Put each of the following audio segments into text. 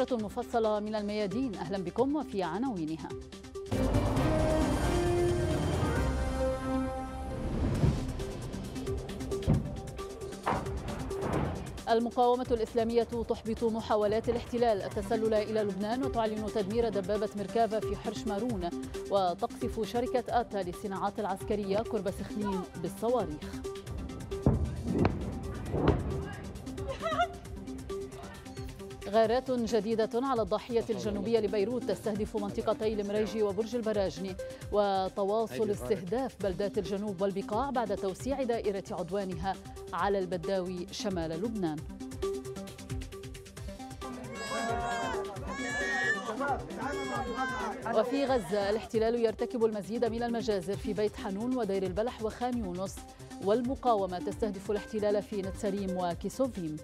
نشرة مفصلة من الميادين أهلا بكم وفي عناوينها المقاومة الإسلامية تحبط محاولات الاحتلال التسلل إلى لبنان وتعلن تدمير دبابة مركافة في حرش مارون وتقصف شركة آتا للصناعات العسكرية قرب سخنين بالصواريخ غارات جديدة على الضاحية الجنوبية لبيروت تستهدف منطقتي المريجي وبرج البراجني وتواصل استهداف بلدات الجنوب والبقاع بعد توسيع دائرة عدوانها على البداوي شمال لبنان وفي غزة الاحتلال يرتكب المزيد من المجازر في بيت حنون ودير البلح وخان يونس والمقاومة تستهدف الاحتلال في نتسريم وكيسوفيم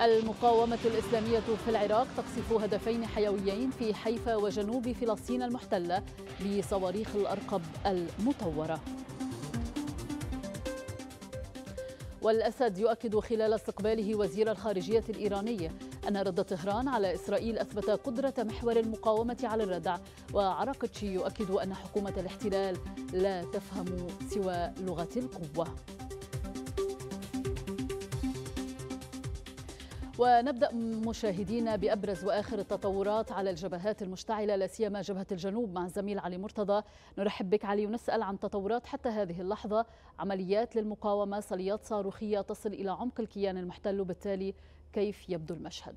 المقاومة الإسلامية في العراق تقصف هدفين حيويين في حيفا وجنوب فلسطين المحتلة بصواريخ الأرقب المطورة والأسد يؤكد خلال استقباله وزير الخارجية الإيراني أن رد طهران على إسرائيل أثبت قدرة محور المقاومة على الردع تشي يؤكد أن حكومة الاحتلال لا تفهم سوى لغة القوة ونبدا مشاهدينا بابرز واخر التطورات على الجبهات المشتعله لا سيما جبهه الجنوب مع الزميل علي مرتضى نرحب بك علي ونسال عن تطورات حتى هذه اللحظه عمليات للمقاومه صليات صاروخيه تصل الى عمق الكيان المحتل وبالتالي كيف يبدو المشهد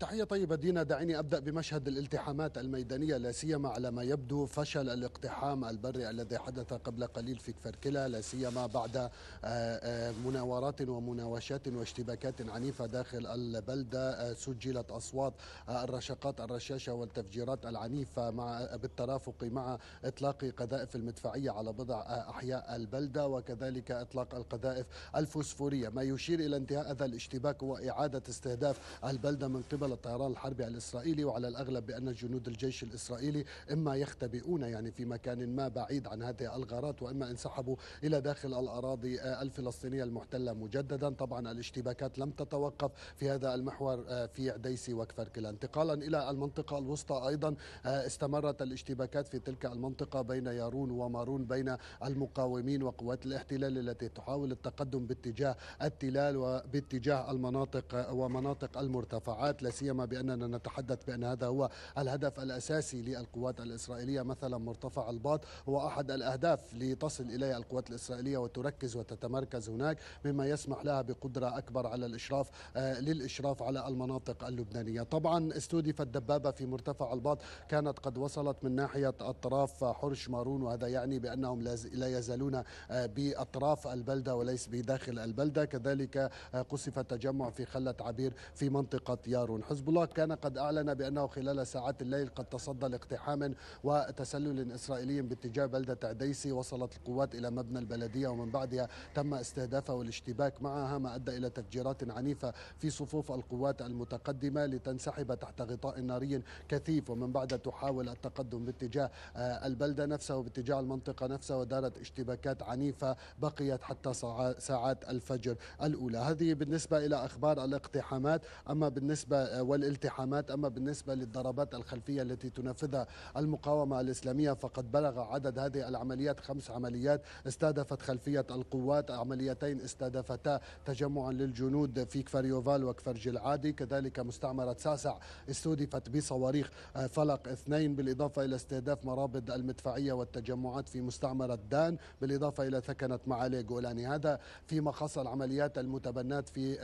تحية طيبة دينا دعيني أبدأ بمشهد الالتحامات الميدانية لا سيما على ما يبدو فشل الاقتحام البري الذي حدث قبل قليل في كفركلا لا سيما بعد آه، آه، مناورات ومناوشات واشتباكات عنيفة داخل البلدة آه، سجلت أصوات الرشقات الرشاشة والتفجيرات العنيفة مع بالترافق مع إطلاق قذائف المدفعية على بضع أحياء البلدة وكذلك إطلاق القذائف الفوسفورية ما يشير إلى انتهاء هذا الاشتباك وإعادة استهداف البلدة من قبل اشتغل الطيران الحربي الإسرائيلي وعلى الأغلب بأن جنود الجيش الإسرائيلي إما يختبئون يعني في مكان ما بعيد عن هذه الغارات وإما انسحبوا إلى داخل الأراضي آه، الفلسطينية المحتلة مجددا طبعا الاشتباكات لم تتوقف في هذا المحور آه، في عديسي وكفر كلا انتقالا إلى المنطقة الوسطى أيضا آه، استمرت الاشتباكات في تلك المنطقة بين يارون ومارون بين المقاومين وقوات الاحتلال التي تحاول التقدم باتجاه التلال وباتجاه المناطق ومناطق المرتفعات سيما بأننا نتحدث بأن هذا هو الهدف الأساسي للقوات الإسرائيلية مثلا مرتفع الباط هو أحد الأهداف لتصل إليها القوات الإسرائيلية وتركز وتتمركز هناك مما يسمح لها بقدرة أكبر على الإشراف آه، للإشراف على المناطق اللبنانية طبعا استودفت دبابة في مرتفع الباط كانت قد وصلت من ناحية اطراف حرش مارون وهذا يعني بأنهم لا يزالون آه، بأطراف البلدة وليس بداخل البلدة كذلك آه، قصف التجمع في خلة عبير في منطقة يارون حزب الله كان قد أعلن بأنه خلال ساعات الليل قد تصدى لاقتحام وتسلل إسرائيلي باتجاه بلدة عديسي وصلت القوات إلى مبنى البلدية ومن بعدها تم استهدافها والاشتباك معها ما أدى إلى تفجيرات عنيفة في صفوف القوات المتقدمة لتنسحب تحت غطاء ناري كثيف ومن بعد تحاول التقدم باتجاه آه، البلدة نفسها وباتجاه المنطقة نفسها ودارت اشتباكات عنيفة بقيت حتى ساعات الفجر الأولى هذه بالنسبة إلى أخبار الاقتحامات أما بالنسبة آه، والالتحامات أما بالنسبة للضربات الخلفية التي تنفذها المقاومة الإسلامية فقد بلغ عدد هذه العمليات خمس عمليات استهدفت خلفية القوات عمليتين استهدفتا تجمعا للجنود في كفريوفال يوفال وكفر جلعادي كذلك مستعمرة ساسع استهدفت بصواريخ فلق اثنين بالإضافة إلى استهداف مرابط المدفعية والتجمعات في مستعمرة دان بالإضافة إلى ثكنة معالي جولاني هذا فيما خص العمليات المتبنات في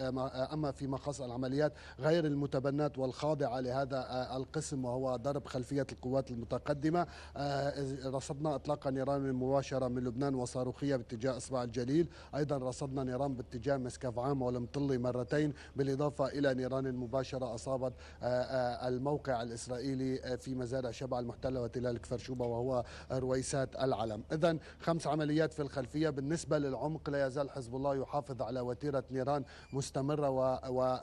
أما فيما خص العمليات غير المتبنات المتبنات والخاضعة لهذا آه، القسم وهو ضرب خلفية القوات المتقدمة آه، رصدنا إطلاق نيران مباشرة من لبنان وصاروخية باتجاه إصبع الجليل أيضا رصدنا نيران باتجاه مسكف عام والمطلي مرتين بالإضافة إلى نيران مباشرة أصابت آه، الموقع الإسرائيلي في مزارع شبع المحتلة وتلال كفرشوبة وهو رويسات العلم إذا خمس عمليات في الخلفية بالنسبة للعمق لا يزال حزب الله يحافظ على وتيرة نيران مستمرة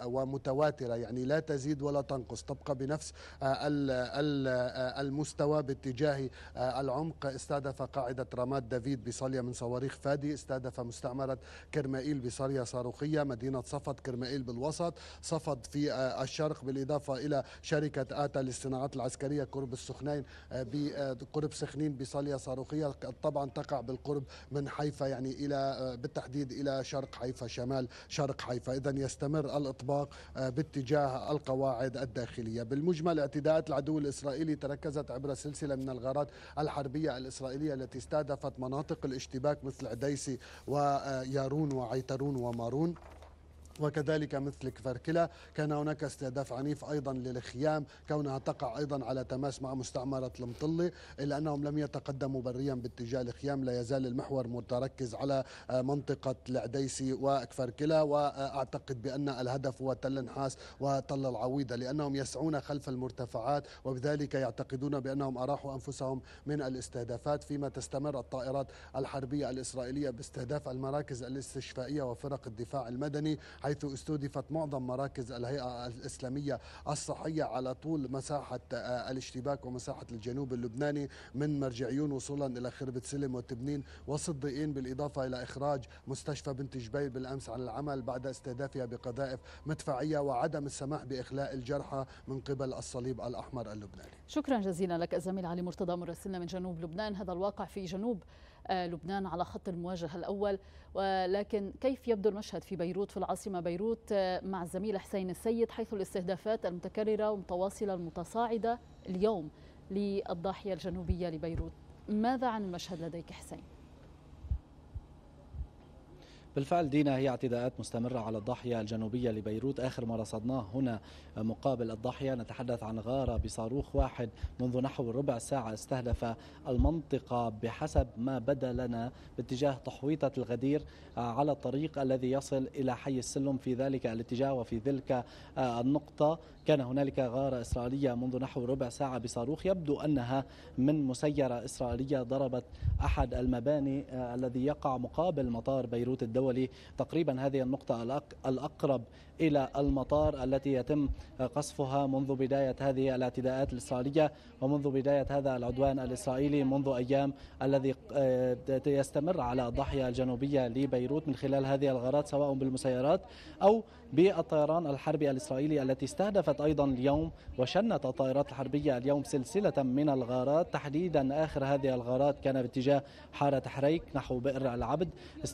ومتواترة يعني لا تزيد ولا تنقص تبقى بنفس آه، آه، المستوى باتجاه آه، العمق استهدف قاعدة رماد دافيد بصالية من صواريخ فادي استهدف مستعمرة كرمائيل بصالية صاروخية مدينة صفد كرمائيل بالوسط صفد في الشرق بالإضافة إلى شركة آتا للصناعات العسكرية قرب السخنين بقرب سخنين بصالية صاروخية طبعا تقع بالقرب من حيفا يعني إلى بالتحديد إلى شرق حيفا شمال شرق حيفا إذا يستمر الإطباق باتجاه القواعد الداخلية بالمجمل اعتداءات العدو الإسرائيلي تركزت عبر سلسلة من الغارات الحربية الإسرائيلية التي استهدفت مناطق الاشتباك مثل عديسي ويارون وعيترون ومارون وكذلك مثل كفركلة كان هناك استهداف عنيف أيضا للخيام كونها تقع أيضا على تماس مع مستعمرة المطلة إلا أنهم لم يتقدموا بريا باتجاه الخيام لا يزال المحور متركز على آه، منطقة العديسي وكفركلة وأعتقد بأن الهدف هو تل نحاس وتل العويضة لأنهم يسعون خلف المرتفعات وبذلك يعتقدون بأنهم أراحوا أنفسهم من الاستهدافات فيما تستمر الطائرات الحربية الإسرائيلية باستهداف المراكز الاستشفائية وفرق الدفاع المدني حيث استهدفت معظم مراكز الهيئة الإسلامية الصحية على طول مساحة آه، الاشتباك ومساحة الجنوب اللبناني من مرجعيون وصولا إلى خربة سلم وتبنين والصدقين بالإضافة إلى إخراج مستشفى بنت جبيل بالأمس عن العمل بعد استهدافها بقذائف مدفعية وعدم السماح بإخلاء الجرحى من قبل الصليب الأحمر اللبناني شكرا جزيلا لك الزميل علي مرتضى مراسلنا من جنوب لبنان هذا الواقع في جنوب لبنان على خط المواجهة الأول ولكن كيف يبدو المشهد في بيروت في العاصمة بيروت آه، مع الزميل حسين السيد حيث الاستهدافات المتكررة والمتواصلة المتصاعدة اليوم للضاحية الجنوبية لبيروت ماذا عن المشهد لديك حسين؟ بالفعل دينا هي اعتداءات مستمرة على الضاحية الجنوبية لبيروت آخر ما رصدناه هنا مقابل الضاحية نتحدث عن غارة بصاروخ واحد منذ نحو ربع ساعة استهدف المنطقة بحسب ما بدا لنا باتجاه تحويطة الغدير آه، على الطريق الذي يصل إلى حي السلم في ذلك الاتجاه وفي تلك آه، النقطة كان هنالك غارة إسرائيلية منذ نحو ربع ساعة بصاروخ يبدو أنها من مسيرة إسرائيلية ضربت أحد المباني آه، الذي يقع مقابل مطار بيروت الدولي الدولي تقريبا هذه النقطة الأقرب إلى المطار التي يتم قصفها منذ بداية هذه الاعتداءات الإسرائيلية ومنذ بداية هذا العدوان الإسرائيلي منذ أيام الذي آه، يستمر على الضاحية الجنوبية لبيروت من خلال هذه الغارات سواء بالمسيرات أو بالطيران الحربي الإسرائيلي التي استهدفت أيضا اليوم وشنت الطائرات الحربية اليوم سلسلة من الغارات تحديدا آخر هذه الغارات كان باتجاه حارة حريك نحو بئر العبد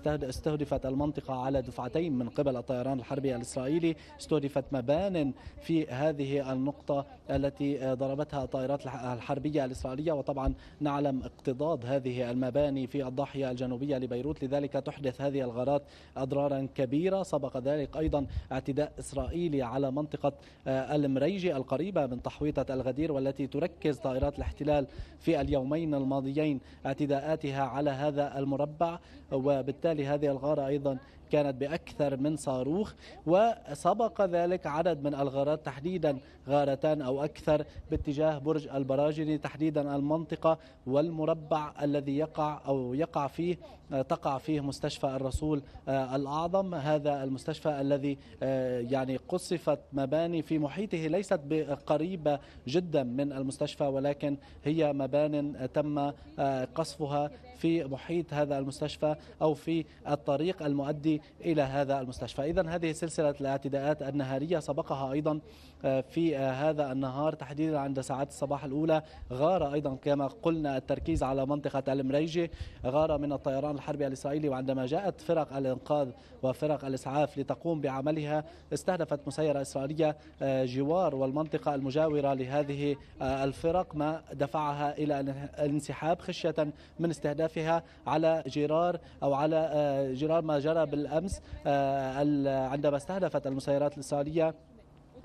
استهدفت المنطقة على دفعتين من قبل الطيران الحربي الإسرائيلي استهدفت مبان في هذه النقطة التي ضربتها الطائرات الحربية الإسرائيلية وطبعا نعلم اقتضاد هذه المباني في الضاحية الجنوبية لبيروت لذلك تحدث هذه الغارات أضرارا كبيرة سبق ذلك أيضا اعتداء إسرائيلي على منطقة آه، المريجي القريبة من تحويطة الغدير والتي تركز طائرات الاحتلال في اليومين الماضيين اعتداءاتها على هذا المربع وبالتالي هذه الغارة أيضا كانت بأكثر من صاروخ وسبق ذلك عدد من الغارات تحديدا غارتان أو أكثر باتجاه برج البراجني تحديدا المنطقة والمربع الذي يقع أو يقع فيه تقع فيه مستشفى الرسول آه، الأعظم هذا المستشفى الذي آه، يعني قصفت مباني في محيطه ليست قريبة جدا من المستشفى ولكن هي مبان تم آه، قصفها في محيط هذا المستشفى أو في الطريق المؤدي إلى هذا المستشفى إذا هذه سلسلة الاعتداءات النهارية سبقها أيضا آه، في آه، هذا النهار تحديدا عند ساعات الصباح الأولى غارة أيضا كما قلنا التركيز على منطقة المريجة غارة من الطيران الحربي الإسرائيلي وعندما جاءت فرق الإنقاذ وفرق الإسعاف لتقوم بعملها استهدفت مسيرة إسرائيلية آه، جوار والمنطقة المجاورة لهذه الفرق ما دفعها إلى الانسحاب خشية من استهدافها على جرار أو على آه، جرار ما جرى بالأمس آه، عندما استهدفت المسيرات الإسرائيلية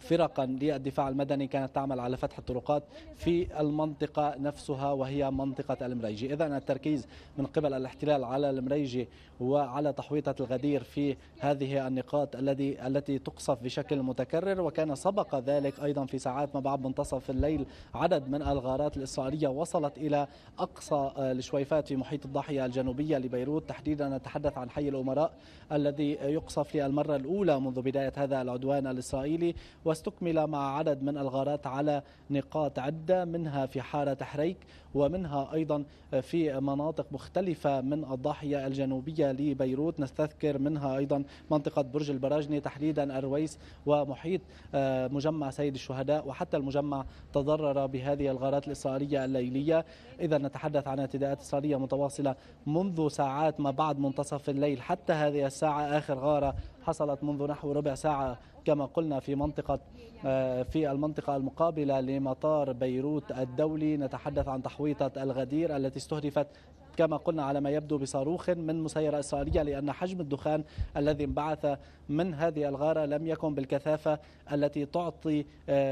فرقا للدفاع المدني كانت تعمل على فتح الطرقات في المنطقة نفسها وهي منطقة المريجي إذا التركيز من قبل الاحتلال على المريجي وعلى تحويطة الغدير في هذه النقاط الذي التي تقصف بشكل متكرر وكان سبق ذلك أيضا في ساعات ما بعد منتصف الليل عدد من الغارات الإسرائيلية وصلت إلى أقصى الشويفات في محيط الضاحية الجنوبية لبيروت تحديدا نتحدث عن حي الأمراء الذي يقصف للمرة الأولى منذ بداية هذا العدوان الإسرائيلي و واستكمل مع عدد من الغارات على نقاط عدة منها في حارة حريك ومنها أيضا في مناطق مختلفة من الضاحية الجنوبية لبيروت نستذكر منها أيضا منطقة برج البراجني تحديدا الرويس ومحيط آه، مجمع سيد الشهداء وحتى المجمع تضرر بهذه الغارات الإسرائيلية الليلية إذا نتحدث عن اعتداءات إسرائيلية متواصلة منذ ساعات ما بعد منتصف الليل حتى هذه الساعة آخر غارة حصلت منذ نحو ربع ساعة كما قلنا في منطقة آه، في المنطقة المقابلة لمطار بيروت الدولي نتحدث عن تحويطة الغدير التي استهدفت كما قلنا على ما يبدو بصاروخ من مسيرة إسرائيلية لأن حجم الدخان الذي انبعث من هذه الغارة لم يكن بالكثافة التي تعطي آه،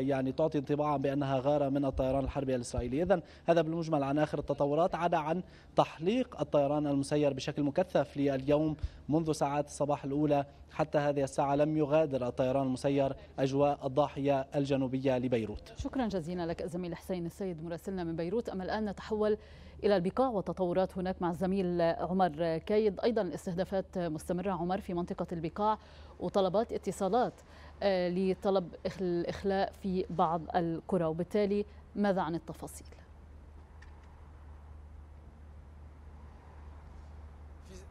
يعني تعطي انطباعا بأنها غارة من الطيران الحربي الإسرائيلي إذا هذا بالمجمل عن آخر التطورات عدا عن تحليق الطيران المسير بشكل مكثف لليوم منذ ساعات الصباح الأولى حتى هذه الساعة لم يغادر الطيران المسير أجواء الضاحية الجنوبية لبيروت شكرا جزيلا لك الزميل حسين السيد مراسلنا من بيروت أما الآن نتحول إلى البقاع والتطورات هناك مع الزميل عمر كايد أيضا الاستهدافات مستمرة عمر في منطقة البقاع وطلبات اتصالات آه، لطلب الإخلاء في بعض القرى وبالتالي ماذا عن التفاصيل؟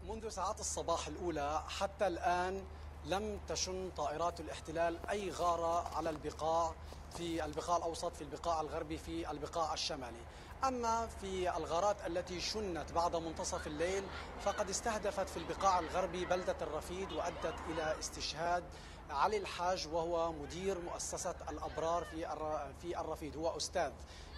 منذ ساعات الصباح الأولى حتى الآن لم تشن طائرات الاحتلال أي غارة على البقاع في البقاع الأوسط في البقاع الغربي في البقاع الشمالي أما في الغارات التي شنت بعد منتصف الليل فقد استهدفت في البقاع الغربي بلدة الرفيد وأدت إلى استشهاد علي الحاج وهو مدير مؤسسة الأبرار في في الرفيد هو أستاذ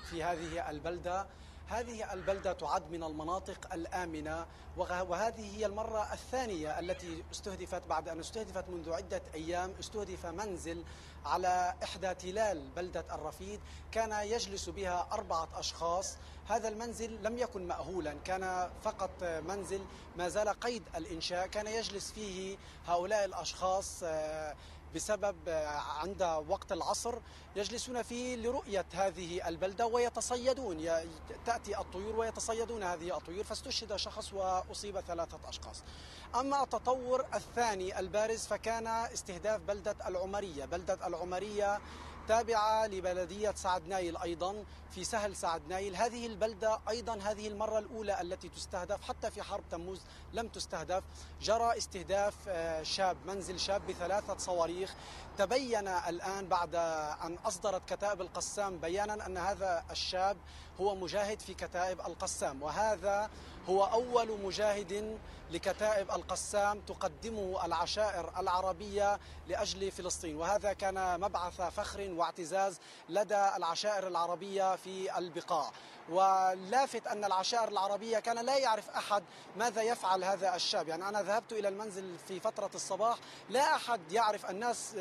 في هذه البلدة هذه البلدة تعد من المناطق الآمنة وهذه هي المرة الثانية التي استهدفت بعد أن استهدفت منذ عدة أيام استهدف منزل على إحدى تلال بلدة الرفيد كان يجلس بها أربعة أشخاص هذا المنزل لم يكن مأهولا كان فقط منزل ما زال قيد الإنشاء كان يجلس فيه هؤلاء الأشخاص آه، بسبب آه، عند وقت العصر يجلسون فيه لرؤية هذه البلدة ويتصيدون تأتي الطيور ويتصيدون هذه الطيور فاستشهد شخص وأصيب ثلاثة أشخاص أما التطور الثاني البارز فكان استهداف بلدة العمرية بلدة العمرية تابعة لبلدية سعد نايل أيضا في سهل سعد نايل هذه البلدة أيضا هذه المرة الأولى التي تستهدف حتى في حرب تموز لم تستهدف جرى استهداف آه، شاب منزل شاب بثلاثة صواريخ تبين الآن بعد أن أصدرت كتائب القسام بيانا أن هذا الشاب هو مجاهد في كتائب القسام وهذا هو أول مجاهد لكتائب القسام تقدمه العشائر العربية لأجل فلسطين وهذا كان مبعث فخر واعتزاز لدى العشائر العربية في البقاع واللافت أن العشائر العربية كان لا يعرف أحد ماذا يفعل هذا الشاب يعني أنا ذهبت إلى المنزل في فترة الصباح لا أحد يعرف الناس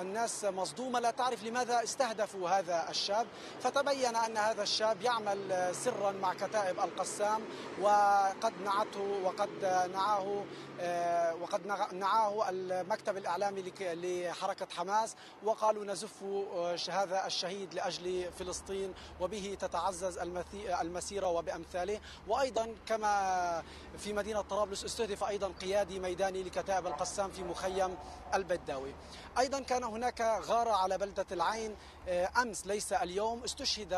الناس مصدومة لا تعرف لماذا استهدفوا هذا الشاب فتبين أن هذا الشاب يعمل سرا مع كتائب القسام وقد نعته وقد نعاه آه، وقد نعاه المكتب الإعلامي لحركة حماس وقالوا نزف آه، هذا الشهيد لأجل فلسطين وبه تتعزز عزز المسيرة وبأمثاله وأيضا كما في مدينة طرابلس استهدف أيضا قيادي ميداني لكتائب القسام في مخيم البداوي أيضا كان هناك غارة على بلدة العين آه، أمس ليس اليوم استشهد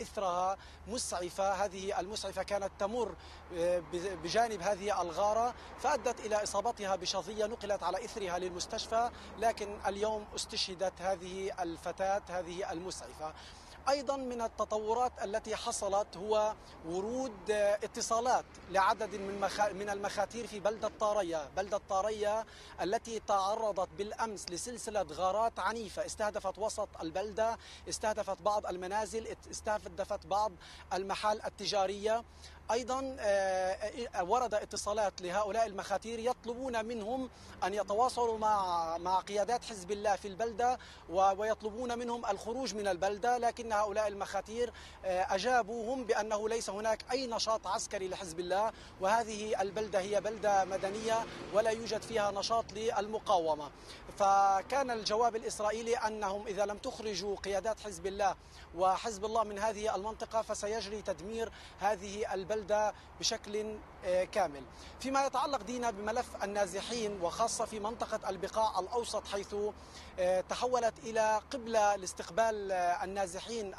إثرها مسعفة هذه المسعفة كانت تمر آه، بجانب هذه الغارة فأدت إلى إصابتها بشظية نقلت على إثرها للمستشفى لكن اليوم استشهدت هذه الفتاة هذه المسعفة أيضا من التطورات التي حصلت هو ورود اتصالات لعدد من من المخاتير في بلدة طارية بلدة طارية التي تعرضت بالأمس لسلسلة غارات عنيفة استهدفت وسط البلدة استهدفت بعض المنازل استهدفت بعض المحال التجارية أيضا آه، آه، ورد اتصالات لهؤلاء المخاتير يطلبون منهم أن يتواصلوا مع مع قيادات حزب الله في البلدة ويطلبون منهم الخروج من البلدة لكن هؤلاء المخاتير آه، أجابوهم بأنه ليس هناك أي نشاط عسكري لحزب الله وهذه البلدة هي بلدة مدنية ولا يوجد فيها نشاط للمقاومة فكان الجواب الإسرائيلي أنهم إذا لم تخرجوا قيادات حزب الله وحزب الله من هذه المنطقة فسيجري تدمير هذه البلدة البلدة بشكل آه، كامل فيما يتعلق دينا بملف النازحين وخاصة في منطقة البقاع الأوسط حيث آه، تحولت إلى قبلة لاستقبال آه، النازحين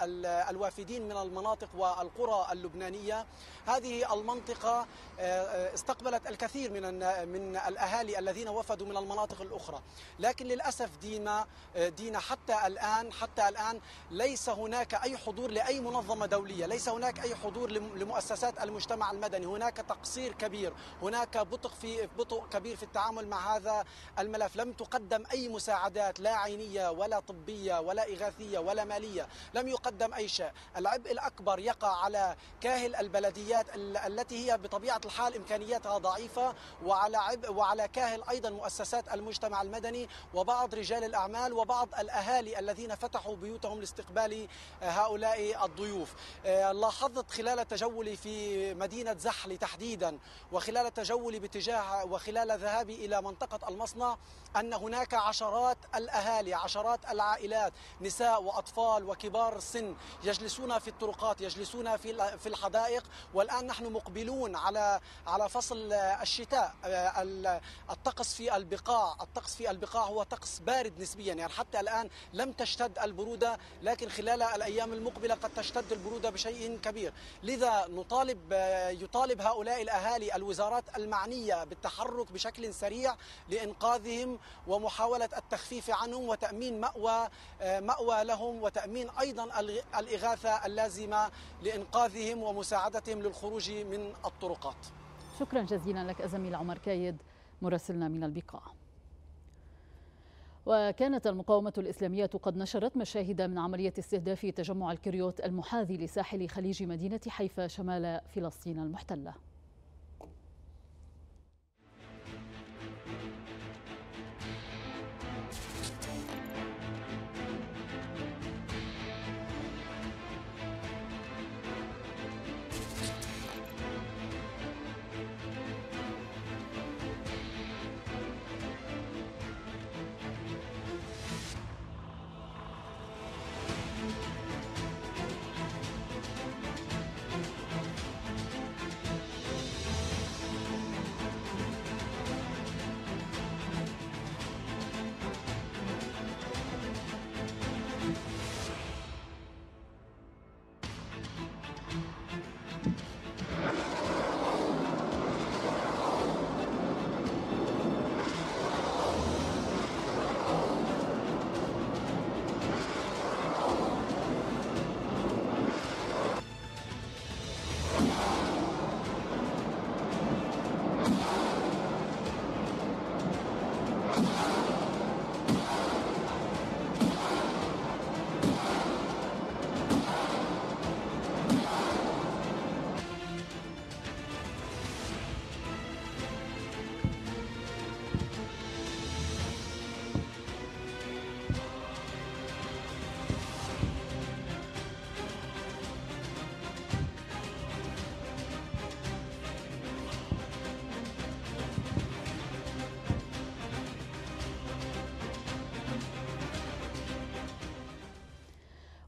الوافدين من المناطق والقرى اللبنانية هذه المنطقة استقبلت الكثير من من الأهالي الذين وفدوا من المناطق الأخرى لكن للأسف دينا دينا حتى الآن حتى الآن ليس هناك أي حضور لأي منظمة دولية ليس هناك أي حضور لمؤسسات المجتمع المدني هناك تقصير كبير هناك بطء في بطء كبير في التعامل مع هذا الملف لم تقدم أي مساعدات لا عينية ولا طبية ولا إغاثية ولا مالية لم يقدم أي شيء العبء الأكبر يقع على كاهل البلديات التي هي بطبيعة الحال إمكانياتها ضعيفة وعلى عبء وعلى كاهل أيضا مؤسسات المجتمع المدني وبعض رجال الأعمال وبعض الأهالي الذين فتحوا بيوتهم لاستقبال هؤلاء الضيوف آه، لاحظت خلال تجولي في مدينة زحلي تحديدا وخلال التجول باتجاه وخلال ذهابي إلى منطقة المصنع أن هناك عشرات الأهالي عشرات العائلات نساء وأطفال وكبار السن يجلسون في الطرقات يجلسون في في الحدائق والآن نحن مقبلون على على فصل الشتاء آه، الطقس في البقاع الطقس في البقاع هو طقس بارد نسبيا يعني حتى الآن لم تشتد البرودة لكن خلال الأيام المقبلة قد تشتد البرودة بشيء كبير لذا نطالب يطالب هؤلاء الأهالي الوزارات المعنية بالتحرك بشكل سريع لإنقاذهم ومحاولة التخفيف عنهم وتأمين مأوى مأوى لهم وتأمين أيضا الإغاثة اللازمة لإنقاذهم ومساعدتهم للخروج من الطرقات شكرا جزيلا لك الزميل عمر كايد مراسلنا من البقاع وكانت المقاومة الإسلامية قد نشرت مشاهد من عملية استهداف تجمع الكريوت المحاذي لساحل خليج مدينة حيفا شمال فلسطين المحتلة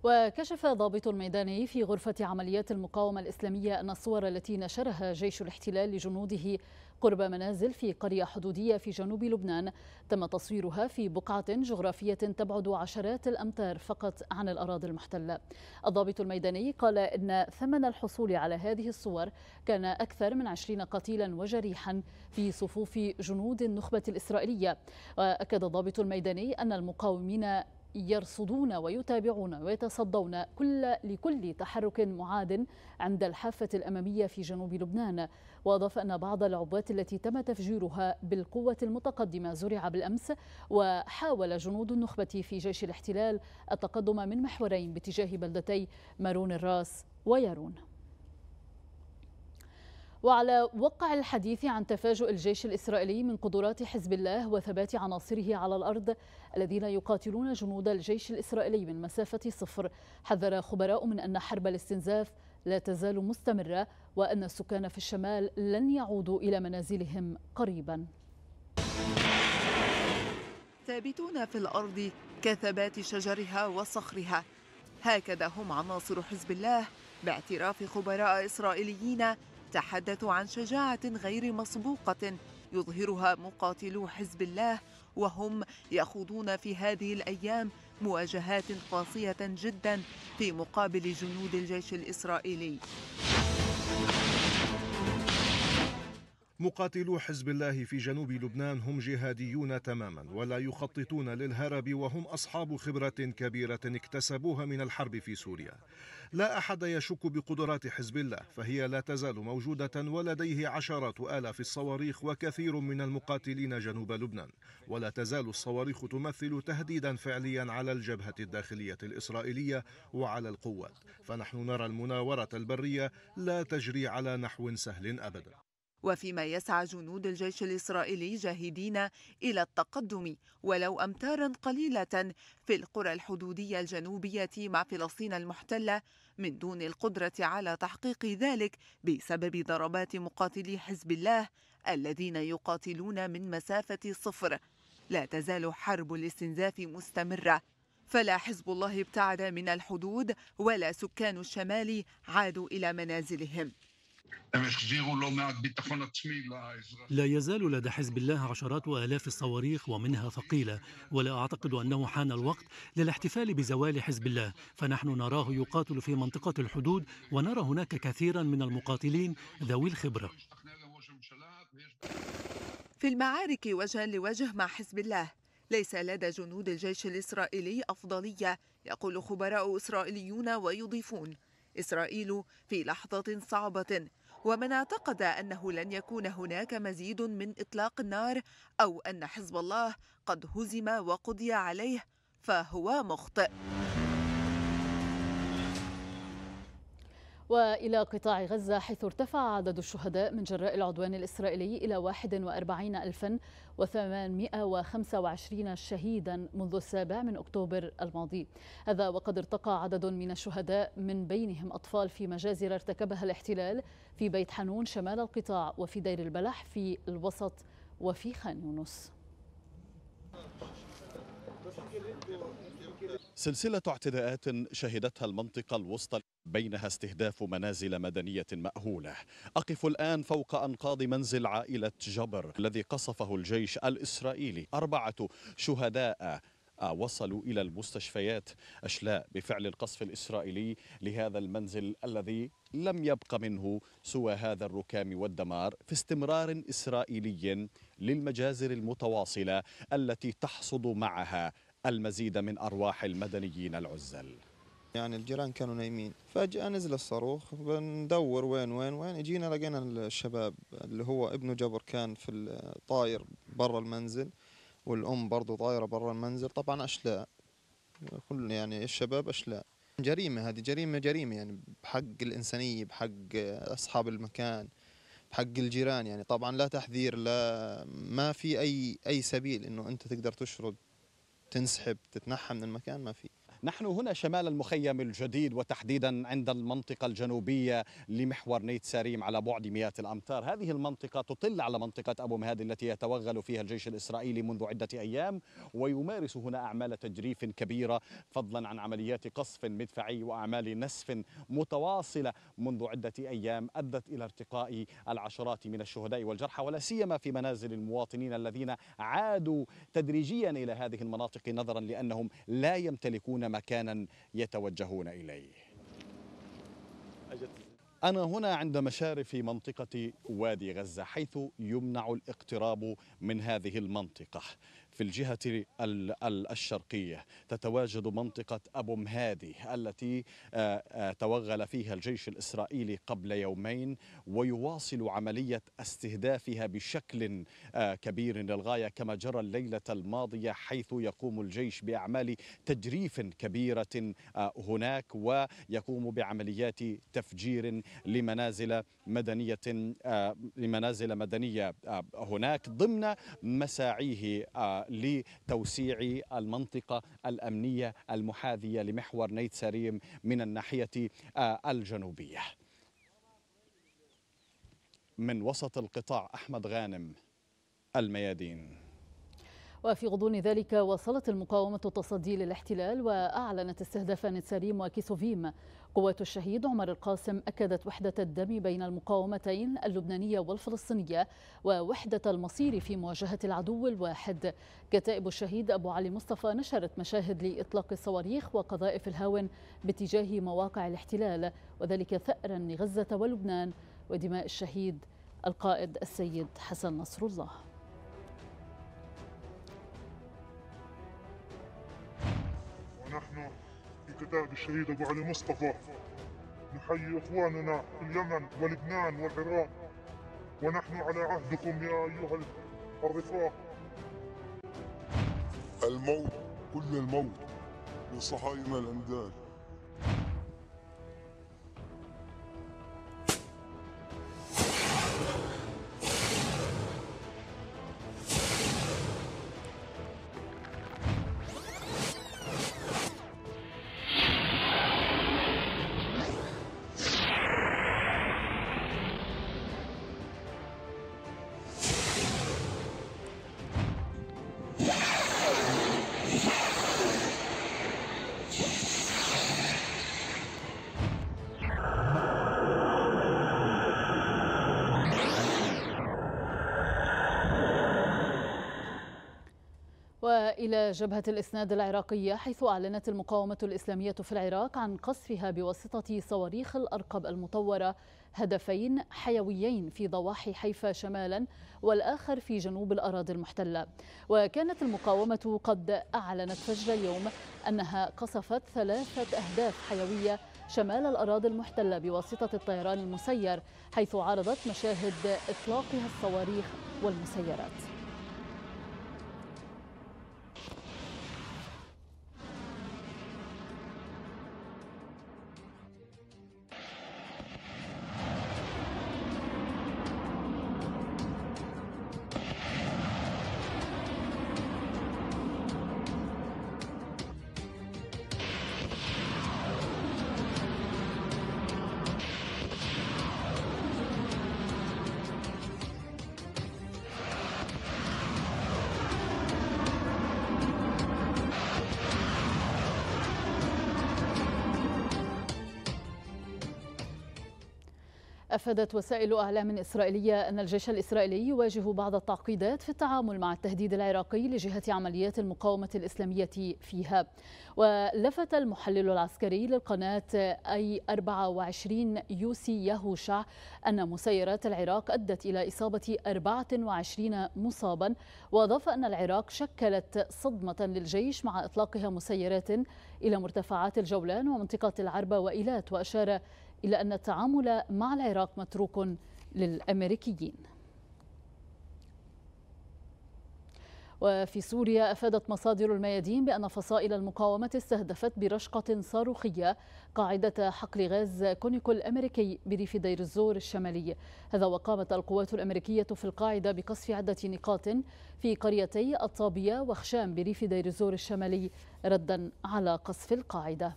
وكشف ضابط ميداني في غرفة عمليات المقاومة الإسلامية أن الصور التي نشرها جيش الاحتلال لجنوده قرب منازل في قرية حدودية في جنوب لبنان تم تصويرها في بقعة جغرافية تبعد عشرات الأمتار فقط عن الأراضي المحتلة الضابط الميداني قال إن ثمن الحصول على هذه الصور كان أكثر من عشرين قتيلا وجريحا في صفوف جنود النخبة الإسرائيلية وأكد الضابط الميداني أن المقاومين يرصدون ويتابعون ويتصدون كل لكل تحرك معاد عند الحافة الأمامية في جنوب لبنان وأضاف أن بعض العبوات التي تم تفجيرها بالقوة المتقدمة زرع بالأمس وحاول جنود النخبة في جيش الاحتلال التقدم من محورين باتجاه بلدتي مارون الراس ويارون وعلى وقع الحديث عن تفاجؤ الجيش الإسرائيلي من قدرات حزب الله وثبات عناصره على الأرض الذين يقاتلون جنود الجيش الإسرائيلي من مسافة صفر حذر خبراء من أن حرب الاستنزاف لا تزال مستمرة وأن السكان في الشمال لن يعودوا إلى منازلهم قريبا ثابتون في الأرض كثبات شجرها وصخرها هكذا هم عناصر حزب الله باعتراف خبراء إسرائيليين تحدثوا عن شجاعة غير مسبوقة يظهرها مقاتلو حزب الله وهم يخوضون في هذه الأيام مواجهات قاسية جدا في مقابل جنود الجيش الإسرائيلي. مقاتلو حزب الله في جنوب لبنان هم جهاديون تماما ولا يخططون للهرب وهم اصحاب خبره كبيره اكتسبوها من الحرب في سوريا. لا احد يشك بقدرات حزب الله فهي لا تزال موجوده ولديه عشرات الاف الصواريخ وكثير من المقاتلين جنوب لبنان ولا تزال الصواريخ تمثل تهديدا فعليا على الجبهه الداخليه الاسرائيليه وعلى القوات فنحن نرى المناوره البريه لا تجري على نحو سهل ابدا. وفيما يسعى جنود الجيش الإسرائيلي جاهدين إلى التقدم ولو أمتارا قليلة في القرى الحدودية الجنوبية مع فلسطين المحتلة من دون القدرة على تحقيق ذلك بسبب ضربات مقاتلي حزب الله الذين يقاتلون من مسافة صفر لا تزال حرب الاستنزاف مستمرة فلا حزب الله ابتعد من الحدود ولا سكان الشمال عادوا إلى منازلهم لا يزال لدى حزب الله عشرات آلاف الصواريخ ومنها ثقيلة ولا أعتقد أنه حان الوقت للاحتفال بزوال حزب الله فنحن نراه يقاتل في منطقة الحدود ونرى هناك كثيرا من المقاتلين ذوي الخبرة في المعارك وجها لوجه مع حزب الله ليس لدى جنود الجيش الإسرائيلي أفضلية يقول خبراء إسرائيليون ويضيفون إسرائيل في لحظة صعبة ومن اعتقد أنه لن يكون هناك مزيد من إطلاق النار أو أن حزب الله قد هزم وقضي عليه فهو مخطئ وإلى قطاع غزة حيث ارتفع عدد الشهداء من جراء العدوان الإسرائيلي إلى 41825 شهيدا منذ السابع من أكتوبر الماضي هذا وقد ارتقى عدد من الشهداء من بينهم أطفال في مجازر ارتكبها الاحتلال في بيت حنون شمال القطاع وفي دير البلح في الوسط وفي خان يونس سلسلة اعتداءات شهدتها المنطقة الوسطى بينها استهداف منازل مدنية مأهولة أقف الآن فوق أنقاض منزل عائلة جبر الذي قصفه الجيش الإسرائيلي أربعة شهداء وصلوا إلى المستشفيات أشلاء بفعل القصف الإسرائيلي لهذا المنزل الذي لم يبق منه سوى هذا الركام والدمار في استمرار إسرائيلي للمجازر المتواصلة التي تحصد معها المزيد من أرواح المدنيين العزل يعني الجيران كانوا نايمين فجأة نزل الصاروخ بندور وين وين وين اجينا لقينا الشباب اللي هو ابنه جبر كان في طاير برا المنزل والأم برضه طايرة برا المنزل طبعا أشلاء كل يعني الشباب أشلاء جريمة هذه جريمة جريمة يعني بحق الإنسانية بحق أصحاب المكان بحق الجيران يعني طبعا لا تحذير لا ما في أي أي سبيل إنه أنت تقدر تشرد تنسحب تتنحى من المكان ما في نحن هنا شمال المخيم الجديد وتحديدا عند المنطقة الجنوبية لمحور نيت ساريم على بعد مئات الأمتار هذه المنطقة تطل على منطقة أبو مهاد التي يتوغل فيها الجيش الإسرائيلي منذ عدة أيام ويمارس هنا أعمال تجريف كبيرة فضلا عن عمليات قصف مدفعي وأعمال نسف متواصلة منذ عدة أيام أدت إلى ارتقاء العشرات من الشهداء والجرحى ولا سيما في منازل المواطنين الذين عادوا تدريجيا إلى هذه المناطق نظرا لأنهم لا يمتلكون مكانا يتوجهون إليه أنا هنا عند مشارف منطقة وادي غزة حيث يمنع الاقتراب من هذه المنطقة في الجهة الشرقية تتواجد منطقة أبو مهادي التي توغل فيها الجيش الإسرائيلي قبل يومين ويواصل عملية استهدافها بشكل كبير للغاية كما جرى الليلة الماضية حيث يقوم الجيش بأعمال تجريف كبيرة هناك ويقوم بعمليات تفجير لمنازل مدنية لمنازل مدنية هناك ضمن مساعيه لتوسيع المنطقة الأمنية المحاذية لمحور نيت سريم من الناحية آه، الجنوبية من وسط القطاع أحمد غانم الميادين وفي غضون ذلك واصلت المقاومة التصدي للاحتلال وأعلنت استهداف نتساريم وكيسوفيم قوات الشهيد عمر القاسم أكدت وحدة الدم بين المقاومتين اللبنانية والفلسطينية ووحدة المصير في مواجهة العدو الواحد كتائب الشهيد أبو علي مصطفى نشرت مشاهد لإطلاق الصواريخ وقذائف الهاون باتجاه مواقع الاحتلال وذلك ثأرا لغزة ولبنان ودماء الشهيد القائد السيد حسن نصر الله اعتداء بالشهيد أبو علي مصطفى نحيي إخواننا في اليمن ولبنان والعراق ونحن على عهدكم يا أيها الرفاق الموت كل الموت لصهاينة الانداد إلى جبهة الإسناد العراقية حيث أعلنت المقاومة الإسلامية في العراق عن قصفها بواسطة صواريخ الأرقب المطورة هدفين حيويين في ضواحي حيفا شمالا والآخر في جنوب الأراضي المحتلة وكانت المقاومة قد أعلنت فجر اليوم أنها قصفت ثلاثة أهداف حيوية شمال الأراضي المحتلة بواسطة الطيران المسير حيث عرضت مشاهد إطلاقها الصواريخ والمسيرات أفادت وسائل أعلام إسرائيلية أن الجيش الإسرائيلي يواجه بعض التعقيدات في التعامل مع التهديد العراقي لجهة عمليات المقاومة الإسلامية فيها ولفت المحلل العسكري للقناة أي 24 يوسي يهوشع أن مسيرات العراق أدت إلى إصابة 24 مصابا وأضاف أن العراق شكلت صدمة للجيش مع إطلاقها مسيرات إلى مرتفعات الجولان ومنطقة العربة وإيلات وأشار إلا أن التعامل مع العراق متروك للأمريكيين وفي سوريا افادت مصادر الميادين بان فصائل المقاومه استهدفت برشقه صاروخيه قاعده حقل غاز كونيكو الامريكي بريف دير الزور الشمالي هذا وقامت القوات الامريكيه في القاعده بقصف عده نقاط في قريتي الطابيه وخشام بريف دير الزور الشمالي ردا على قصف القاعده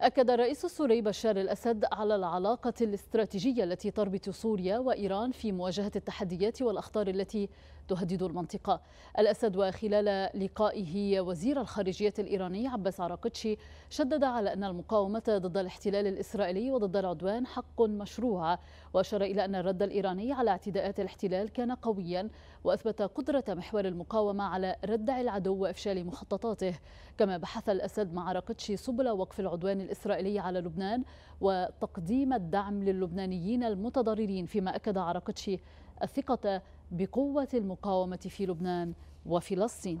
أكد الرئيس السوري بشار الأسد على العلاقة الاستراتيجية التي تربط سوريا وإيران في مواجهة التحديات والأخطار التي تهدد المنطقة الأسد وخلال لقائه وزير الخارجية الإيراني عباس عراقتشي شدد على أن المقاومة ضد الاحتلال الإسرائيلي وضد العدوان حق مشروع وأشار إلى أن الرد الإيراني على اعتداءات الاحتلال كان قويا وأثبت قدرة محور المقاومة على ردع العدو وإفشال مخططاته كما بحث الأسد مع عراقتشي سبل وقف العدوان الإسرائيلي على لبنان وتقديم الدعم للبنانيين المتضررين فيما أكد عراقتشي الثقة بقوة المقاومة في لبنان وفلسطين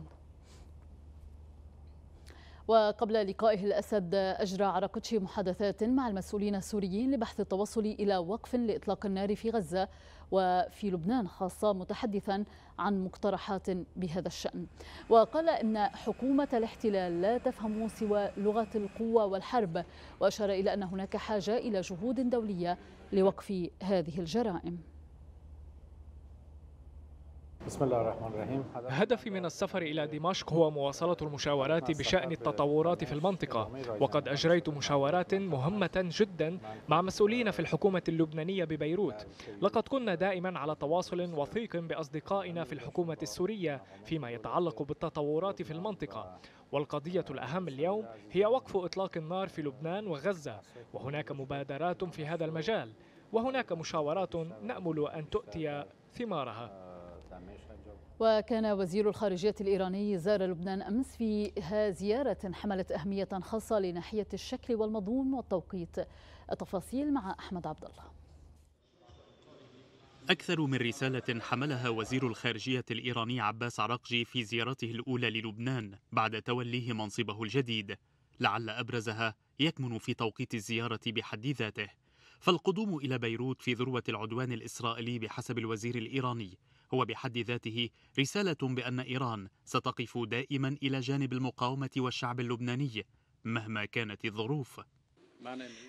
وقبل لقائه الأسد أجرى عراقتشي محادثات مع المسؤولين السوريين لبحث التوصل إلى وقف لإطلاق النار في غزة وفي لبنان خاصة متحدثا عن مقترحات بهذا الشأن وقال إن حكومة الاحتلال لا تفهم سوى لغة القوة والحرب وأشار إلى أن هناك حاجة إلى جهود دولية لوقف هذه الجرائم بسم الله الرحمن الرحيم هدفي من السفر إلى دمشق هو مواصلة المشاورات بشأن التطورات في المنطقة وقد أجريت مشاورات مهمة جدا مع مسؤولين في الحكومة اللبنانية ببيروت لقد كنا دائما على تواصل وثيق بأصدقائنا في الحكومة السورية فيما يتعلق بالتطورات في المنطقة والقضية الأهم اليوم هي وقف إطلاق النار في لبنان وغزة وهناك مبادرات في هذا المجال وهناك مشاورات نأمل أن تؤتي ثمارها وكان وزير الخارجية الإيراني زار لبنان أمس في زيارة حملت أهمية خاصة لناحية الشكل والمضمون والتوقيت التفاصيل مع أحمد عبد الله أكثر من رسالة حملها وزير الخارجية الإيراني عباس عراقجي في زيارته الأولى للبنان بعد توليه منصبه الجديد لعل أبرزها يكمن في توقيت الزيارة بحد ذاته فالقدوم إلى بيروت في ذروة العدوان الإسرائيلي بحسب الوزير الإيراني هو بحد ذاته رسالة بأن إيران ستقف دائما إلى جانب المقاومة والشعب اللبناني مهما كانت الظروف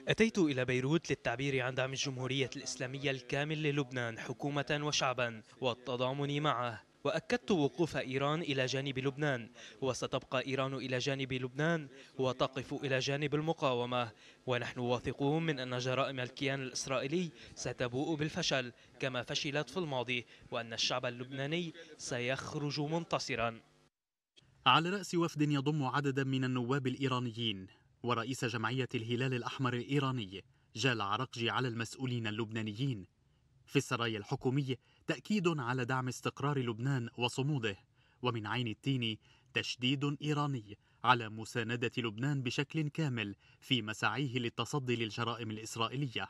أتيت إلى بيروت للتعبير عن دعم الجمهورية الإسلامية الكامل للبنان حكومة وشعبا والتضامن معه وأكدت وقوف إيران إلى جانب لبنان وستبقى إيران إلى جانب لبنان وتقف إلى جانب المقاومة ونحن واثقون من أن جرائم الكيان الإسرائيلي ستبوء بالفشل كما فشلت في الماضي وأن الشعب اللبناني سيخرج منتصرا على رأس وفد يضم عددا من النواب الإيرانيين ورئيس جمعية الهلال الأحمر الإيراني جال عرقجي على المسؤولين اللبنانيين في السرايا الحكومي تأكيد على دعم استقرار لبنان وصموده ومن عين التين تشديد إيراني على مساندة لبنان بشكل كامل في مساعيه للتصدي للجرائم الإسرائيلية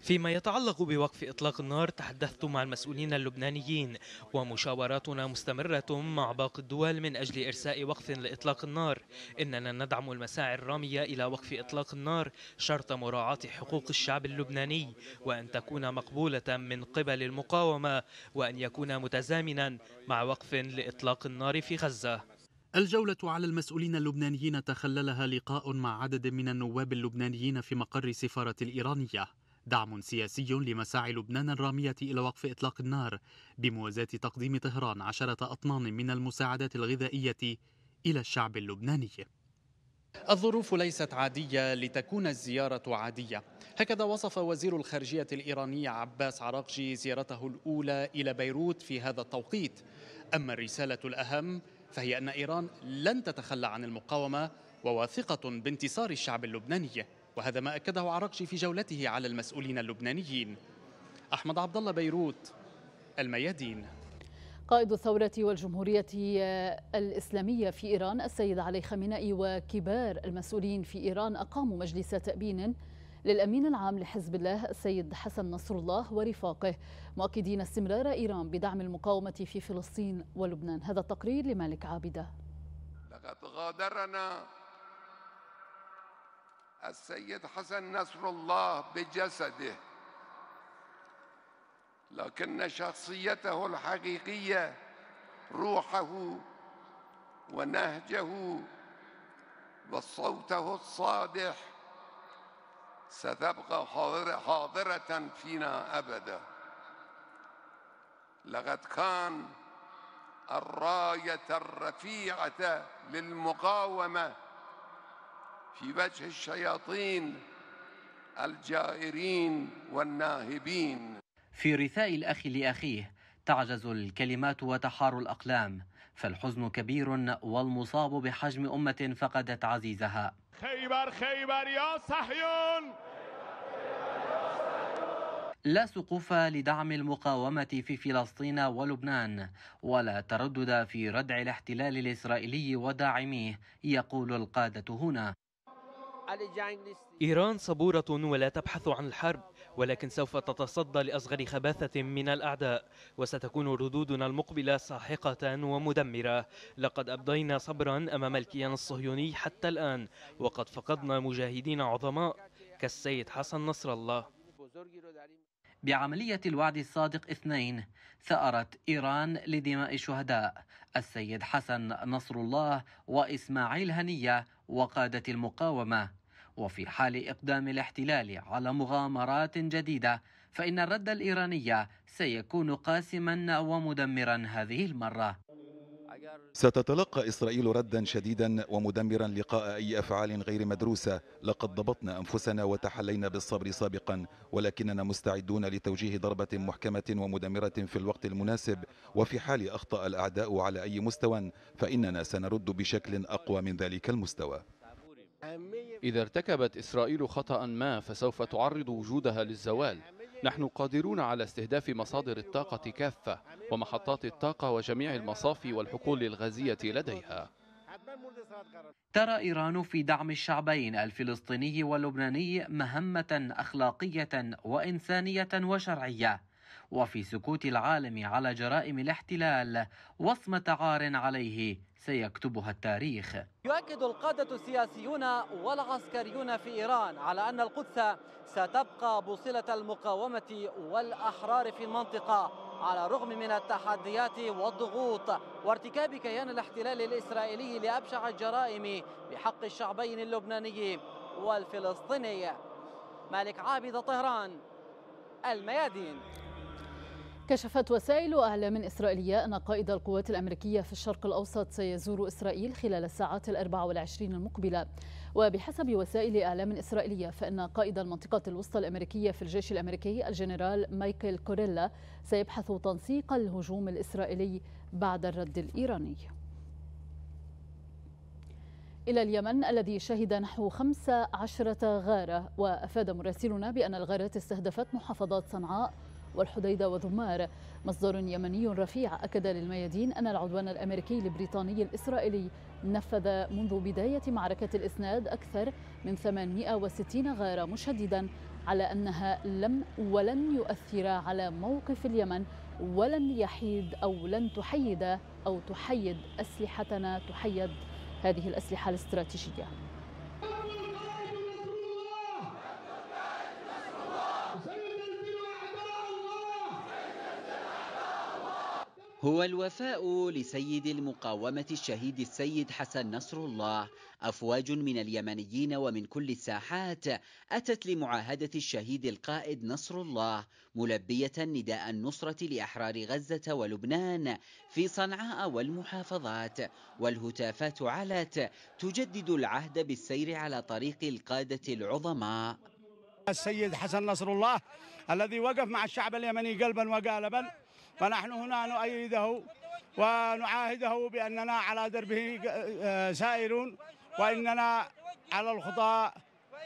فيما يتعلق بوقف إطلاق النار تحدثت مع المسؤولين اللبنانيين ومشاوراتنا مستمرة مع باقي الدول من أجل إرساء وقف لإطلاق النار إننا ندعم المساعي الرامية إلى وقف إطلاق النار شرط مراعاة حقوق الشعب اللبناني وأن تكون مقبولة من قبل المقاومة وأن يكون متزامنا مع وقف لإطلاق النار في غزة الجولة على المسؤولين اللبنانيين تخللها لقاء مع عدد من النواب اللبنانيين في مقر السفارة الإيرانية دعم سياسي لمساعي لبنان الرامية إلى وقف إطلاق النار بموازاة تقديم طهران عشرة أطنان من المساعدات الغذائية إلى الشعب اللبناني الظروف ليست عادية لتكون الزيارة عادية هكذا وصف وزير الخارجية الإيراني عباس عراقجي زيارته الأولى إلى بيروت في هذا التوقيت أما الرسالة الأهم فهي أن إيران لن تتخلى عن المقاومة وواثقة بانتصار الشعب اللبناني وهذا ما أكده عرقشي في جولته على المسؤولين اللبنانيين أحمد عبد الله بيروت الميادين قائد الثورة والجمهورية الإسلامية في إيران السيد علي خامنئي وكبار المسؤولين في إيران أقاموا مجلس تأبين للأمين العام لحزب الله السيد حسن نصر الله ورفاقه مؤكدين استمرار إيران بدعم المقاومة في فلسطين ولبنان هذا التقرير لمالك عابدة لقد غادرنا السيد حسن نصر الله بجسده لكن شخصيته الحقيقية روحه ونهجه وصوته الصادح ستبقى حاضرة فينا أبدا لقد كان الراية الرفيعة للمقاومة في وجه الشياطين الجائرين والناهبين في رثاء الأخ لأخيه تعجز الكلمات وتحار الأقلام فالحزن كبير والمصاب بحجم أمة فقدت عزيزها خیبر خيبر يا لا سقوف لدعم المقاومة في فلسطين ولبنان ولا تردد في ردع الاحتلال الإسرائيلي وداعميه يقول القادة هنا إيران صبورة ولا تبحث عن الحرب ولكن سوف تتصدى لأصغر خباثة من الأعداء وستكون ردودنا المقبلة ساحقة ومدمرة لقد أبدينا صبرا أمام الكيان الصهيوني حتى الآن وقد فقدنا مجاهدين عظماء كالسيد حسن نصر الله بعملية الوعد الصادق اثنين ثأرت إيران لدماء الشهداء السيد حسن نصر الله وإسماعيل هنية وقادة المقاومة وفي حال إقدام الاحتلال على مغامرات جديدة فإن الرد الإيراني سيكون قاسما ومدمرا هذه المرة ستتلقى إسرائيل ردا شديدا ومدمرا لقاء أي أفعال غير مدروسة لقد ضبطنا أنفسنا وتحلينا بالصبر سابقا ولكننا مستعدون لتوجيه ضربة محكمة ومدمرة في الوقت المناسب وفي حال أخطأ الأعداء على أي مستوى فإننا سنرد بشكل أقوى من ذلك المستوى إذا ارتكبت إسرائيل خطأ ما فسوف تعرض وجودها للزوال نحن قادرون على استهداف مصادر الطاقة كافة ومحطات الطاقة وجميع المصافي والحقول الغازية لديها ترى إيران في دعم الشعبين الفلسطيني واللبناني مهمة أخلاقية وإنسانية وشرعية وفي سكوت العالم على جرائم الاحتلال وصمة عار عليه سيكتبها التاريخ يؤكد القادة السياسيون والعسكريون في إيران على أن القدس ستبقى بوصلة المقاومة والأحرار في المنطقة على الرغم من التحديات والضغوط وارتكاب كيان الاحتلال الإسرائيلي لأبشع الجرائم بحق الشعبين اللبناني والفلسطيني مالك عابد طهران الميادين كشفت وسائل أعلام إسرائيلية أن قائد القوات الأمريكية في الشرق الأوسط سيزور إسرائيل خلال الساعات الأربع والعشرين المقبلة وبحسب وسائل أعلام إسرائيلية فإن قائد المنطقة الوسطى الأمريكية في الجيش الأمريكي الجنرال مايكل كوريلا سيبحث تنسيق الهجوم الإسرائيلي بعد الرد الإيراني إلى اليمن الذي شهد نحو 15 غارة وأفاد مراسلنا بأن الغارات استهدفت محافظات صنعاء والحديدة وذمار مصدر يمني رفيع أكد للميادين أن العدوان الأمريكي البريطاني الإسرائيلي نفذ منذ بداية معركة الإسناد أكثر من 860 غارة مشددا على أنها لم ولن يؤثر على موقف اليمن ولن يحيد أو لن تحيد أو تحيد أسلحتنا تحيد هذه الأسلحة الاستراتيجية هو الوفاء لسيد المقاومة الشهيد السيد حسن نصر الله أفواج من اليمنيين ومن كل الساحات أتت لمعاهدة الشهيد القائد نصر الله ملبية نداء النصرة لأحرار غزة ولبنان في صنعاء والمحافظات والهتافات علت تجدد العهد بالسير على طريق القادة العظماء السيد حسن نصر الله الذي وقف مع الشعب اليمني قلبا وقالبا فنحن هنا نؤيده ونعاهده بأننا على دربه آه، سائرون وإننا على الخطى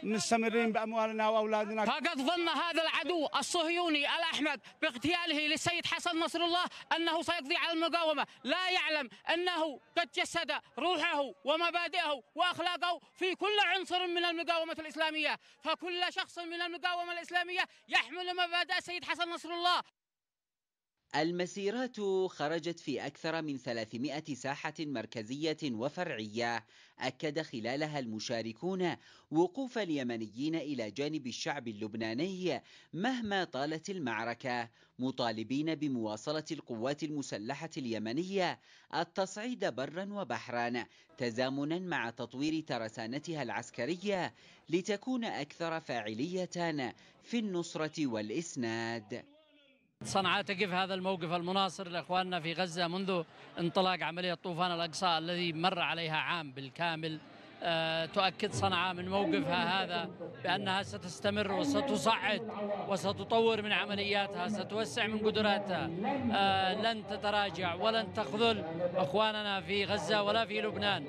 مستمرين باموالنا واولادنا فقد ظن هذا العدو الصهيوني الاحمد باغتياله للسيد حسن نصر الله انه سيقضي على المقاومه، لا يعلم انه قد جسد روحه ومبادئه واخلاقه في كل عنصر من المقاومه الاسلاميه، فكل شخص من المقاومه الاسلاميه يحمل مبادئ السيد حسن نصر الله. المسيرات خرجت في أكثر من 300 ساحة مركزية وفرعية أكد خلالها المشاركون وقوف اليمنيين إلى جانب الشعب اللبناني مهما طالت المعركة مطالبين بمواصلة القوات المسلحة اليمنية التصعيد برا وبحرا تزامنا مع تطوير ترسانتها العسكرية لتكون أكثر فاعلية في النصرة والإسناد صنعاء تقف هذا الموقف المناصر لاخواننا في غزه منذ انطلاق عمليه طوفان الاقصى الذي مر عليها عام بالكامل آه، تؤكد صنعاء من موقفها هذا بأنها ستستمر وستصعد وستطور من عملياتها ستوسع من قدراتها آه، لن تتراجع ولن تخذل أخواننا في غزة ولا في لبنان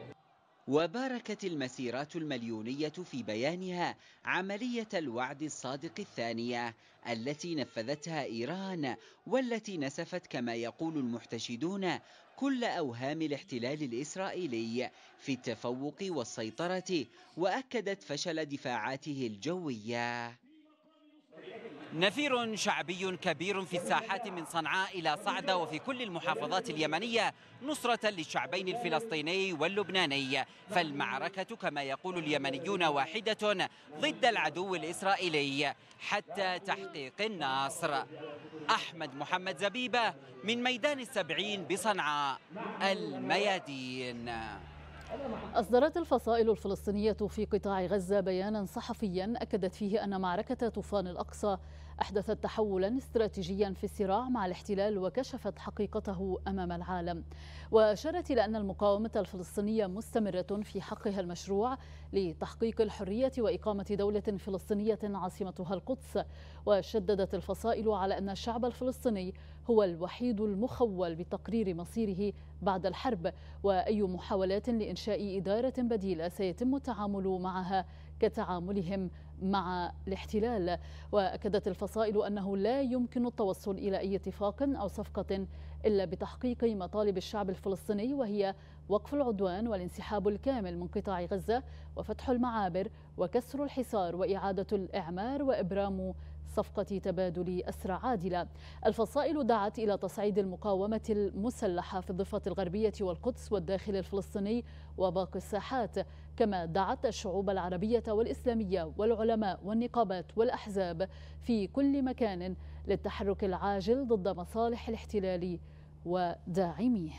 وباركت المسيرات المليونية في بيانها عملية الوعد الصادق الثانية التي نفذتها إيران والتي نسفت كما يقول المحتشدون كل أوهام الاحتلال الإسرائيلي في التفوق والسيطرة وأكدت فشل دفاعاته الجوية نفير شعبي كبير في الساحات من صنعاء إلى صعدة وفي كل المحافظات اليمنية نصرة للشعبين الفلسطيني واللبناني فالمعركة كما يقول اليمنيون واحدة ضد العدو الإسرائيلي حتى تحقيق النصر أحمد محمد زبيبة من ميدان السبعين بصنعاء الميادين أصدرت الفصائل الفلسطينية في قطاع غزة بيانا صحفيا أكدت فيه أن معركة طوفان الأقصى أحدثت تحولا استراتيجيا في الصراع مع الاحتلال وكشفت حقيقته أمام العالم وأشارت إلى أن المقاومة الفلسطينية مستمرة في حقها المشروع لتحقيق الحرية وإقامة دولة فلسطينية عاصمتها القدس وشددت الفصائل على أن الشعب الفلسطيني هو الوحيد المخول بتقرير مصيره بعد الحرب وأي محاولات لإنشاء إدارة بديلة سيتم التعامل معها كتعاملهم مع الاحتلال واكدت الفصائل انه لا يمكن التوصل الى اي اتفاق او صفقه الا بتحقيق مطالب الشعب الفلسطيني وهي وقف العدوان والانسحاب الكامل من قطاع غزه وفتح المعابر وكسر الحصار واعاده الاعمار وابرام صفقة تبادل أسرى عادلة الفصائل دعت إلى تصعيد المقاومة المسلحة في الضفة الغربية والقدس والداخل الفلسطيني وباقي الساحات كما دعت الشعوب العربية والإسلامية والعلماء والنقابات والأحزاب في كل مكان للتحرك العاجل ضد مصالح الاحتلال وداعميه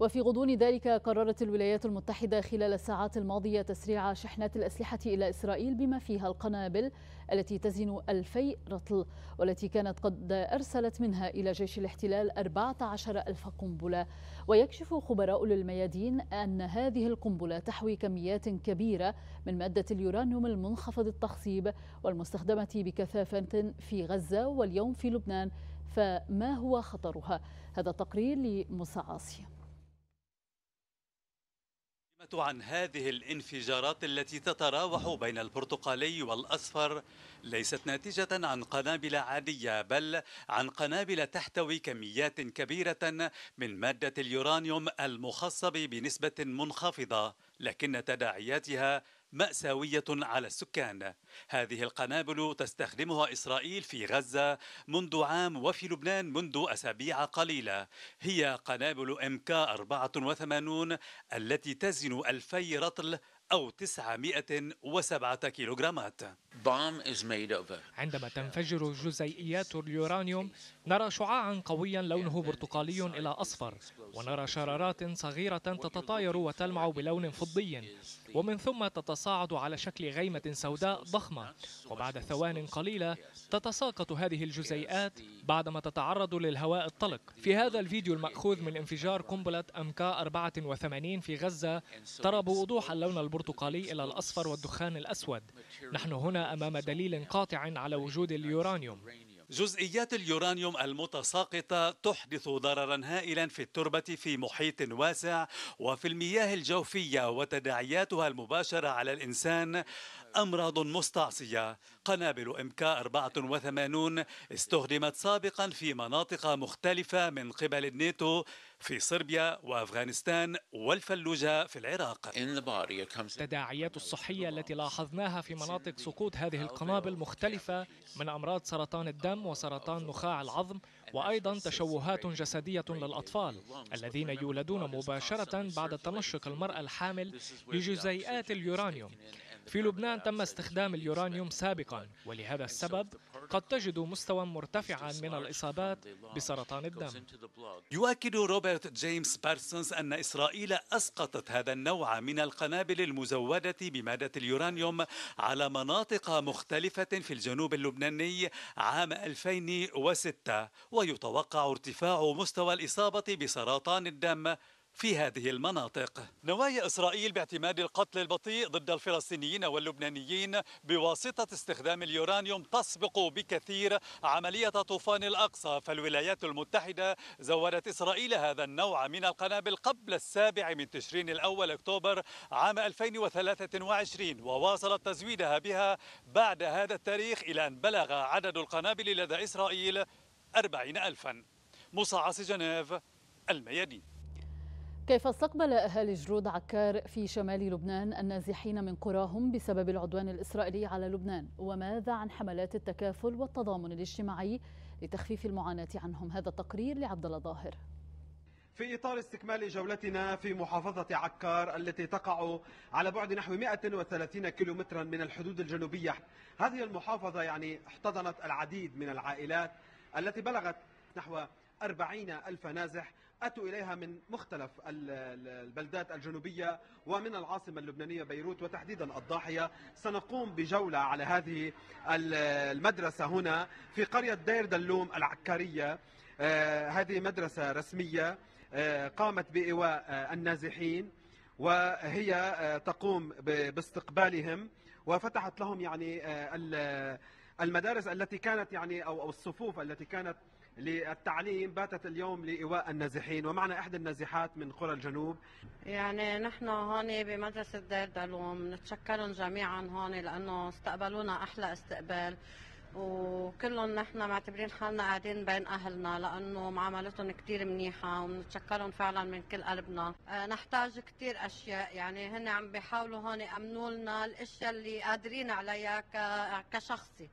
وفي غضون ذلك قررت الولايات المتحدة خلال الساعات الماضية تسريع شحنات الأسلحة إلى إسرائيل بما فيها القنابل التي تزن 2000 رطل والتي كانت قد أرسلت منها إلى جيش الاحتلال 14 ألف قنبلة ويكشف خبراء للميادين أن هذه القنبلة تحوي كميات كبيرة من مادة اليورانيوم المنخفض التخصيب والمستخدمة بكثافة في غزة واليوم في لبنان فما هو خطرها؟ هذا تقرير لموسى عاصي سألت عن هذه الانفجارات التي تتراوح بين البرتقالي والأصفر ليست ناتجة عن قنابل عادية بل عن قنابل تحتوي كميات كبيرة من مادة اليورانيوم المخصب بنسبة منخفضة لكن تداعياتها مأساوية على السكان. هذه القنابل تستخدمها إسرائيل في غزة منذ عام وفي لبنان منذ أسابيع قليلة. هي قنابل MK 84 التي تزن 2000 رطل أو 907 كيلوغرامات عندما تنفجر جزيئات اليورانيوم نرى شعاعا قويا لونه برتقالي إلى أصفر ونرى شرارات صغيرة تتطاير وتلمع بلون فضي ومن ثم تتصاعد على شكل غيمة سوداء ضخمة وبعد ثوان قليلة تتساقط هذه الجزيئات بعدما تتعرض للهواء الطلق في هذا الفيديو المأخوذ من انفجار قنبلة أمكا 84 في غزة ترى بوضوح اللون البرتقالي إلى الأصفر والدخان الأسود نحن هنا أمام دليل قاطع على وجود اليورانيوم جزئيات اليورانيوم المتساقطة تحدث ضررا هائلا في التربة في محيط واسع وفي المياه الجوفية وتداعياتها المباشرة على الإنسان أمراض مستعصية قنابل MK 84 استخدمت سابقا في مناطق مختلفة من قبل الناتو في صربيا وأفغانستان والفلوجة في العراق التداعيات الصحية التي لاحظناها في مناطق سقوط هذه القنابل مختلفة من أمراض سرطان الدم وسرطان نخاع العظم وأيضا تشوهات جسدية للأطفال الذين يولدون مباشرة بعد تنشق المرأة الحامل لجزيئات اليورانيوم في لبنان تم استخدام اليورانيوم سابقا ولهذا السبب قد تجد مستوى مرتفعا من الإصابات بسرطان الدم يؤكد روبرت جيمس بارسونز أن إسرائيل أسقطت هذا النوع من القنابل المزودة بمادة اليورانيوم على مناطق مختلفة في الجنوب اللبناني عام 2006 ويتوقع ارتفاع مستوى الإصابة بسرطان الدم في هذه المناطق نوايا إسرائيل باعتماد القتل البطيء ضد الفلسطينيين واللبنانيين بواسطة استخدام اليورانيوم تسبق بكثير عملية طوفان الأقصى فالولايات المتحدة زودت إسرائيل هذا النوع من القنابل قبل السابع من تشرين الأول أكتوبر عام 2023 وواصلت تزويدها بها بعد هذا التاريخ إلى أن بلغ عدد القنابل لدى إسرائيل 40 ألفا مصعص جنيف الميادين كيف استقبل أهالي جرود عكار في شمال لبنان النازحين من قراهم بسبب العدوان الإسرائيلي على لبنان وماذا عن حملات التكافل والتضامن الاجتماعي لتخفيف المعاناة عنهم هذا التقرير لعبد الله ظاهر في إطار استكمال جولتنا في محافظة عكار التي تقع على بعد نحو 130 كيلومترا من الحدود الجنوبية هذه المحافظة يعني احتضنت العديد من العائلات التي بلغت نحو 40 ألف نازح أتوا إليها من مختلف البلدات الجنوبية ومن العاصمة اللبنانية بيروت وتحديدا الضاحية سنقوم بجولة على هذه المدرسة هنا في قرية دير دلوم العكارية آه، هذه مدرسة رسمية آه، قامت بإيواء آه، النازحين وهي تقوم باستقبالهم وفتحت لهم يعني المدارس التي كانت يعني أو الصفوف التي كانت للتعليم باتت اليوم لإيواء النازحين ومعنا إحدى النازحات من قرى الجنوب يعني نحن هون بمدرسة دير دلوم نتشكرهم جميعا هون لأنه استقبلونا أحلى استقبال وكلهم نحن معتبرين حالنا قاعدين بين اهلنا لانه معاملتهم كثير منيحه وبنتشكرهم فعلا من كل قلبنا آه، نحتاج كثير اشياء يعني هن عم بيحاولوا هون يامنوا لنا الاشياء اللي قادرين عليها كشخصي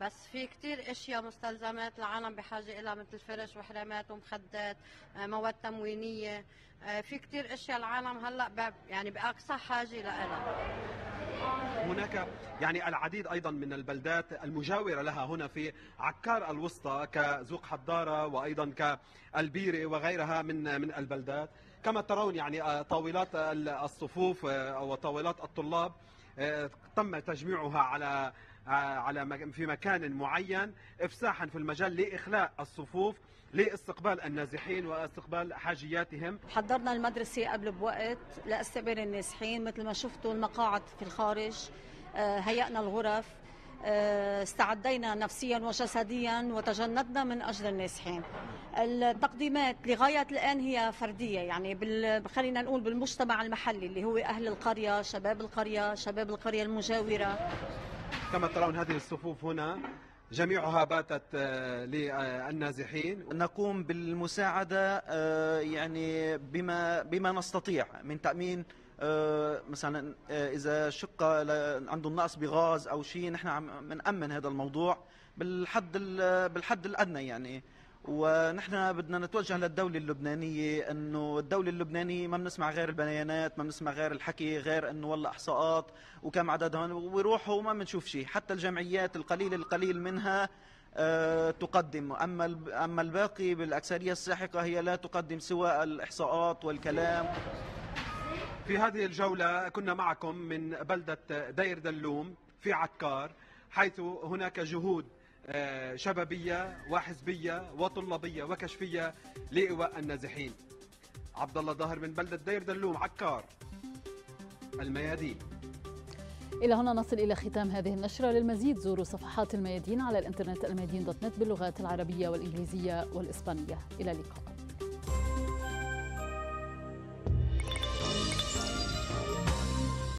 بس في كثير اشياء مستلزمات العالم بحاجه لها مثل فرش وحرامات ومخدات آه، مواد تموينيه آه، في كثير اشياء العالم هلا يعني باقصى حاجه لها هناك يعني العديد ايضا من البلدات المجاوره لها هنا في عكار الوسطى كزوق حضاره وايضا كالبيره وغيرها من من البلدات كما ترون يعني آه، طاولات الصفوف وطاولات الطلاب تم تجميعها على آه، على في مكان معين افساحا في المجال لاخلاء الصفوف لاستقبال النازحين واستقبال حاجياتهم حضرنا المدرسه قبل بوقت لاستقبال النازحين مثل ما شفتوا المقاعد في الخارج آه، هيئنا الغرف آه، استعدينا نفسيا وجسديا وتجندنا من اجل النازحين. التقديمات لغايه الان هي فرديه يعني خلينا نقول بالمجتمع المحلي اللي هو اهل القريه، شباب القريه، شباب القريه المجاوره. كما ترون هذه الصفوف هنا جميعها باتت آه، للنازحين نقوم بالمساعدة آه، يعني بما بما نستطيع من تأمين آه، مثلا إذا شقة عنده نقص بغاز أو شيء نحن عم بنأمن هذا الموضوع بالحد بالحد الأدنى يعني ونحن بدنا نتوجه للدولة اللبنانية انه الدولة اللبنانية ما بنسمع غير البيانات ما بنسمع غير الحكي غير انه والله احصاءات وكم عددهم ويروحوا وما بنشوف شيء حتى الجمعيات القليل القليل منها أه تقدم اما اما الباقي بالاكثريه الساحقه هي لا تقدم سوى الاحصاءات والكلام في هذه الجوله كنا معكم من بلده دير دلوم في عكار حيث هناك جهود آه، شبابية وحزبية وطلابية وكشفية لإيواء النازحين عبد الله ظاهر من بلدة دير دلوم عكار الميادين إلى هنا نصل إلى ختام هذه النشرة للمزيد زوروا صفحات الميادين على الإنترنت الميادين دوت نت باللغات العربية والإنجليزية والإسبانية إلى اللقاء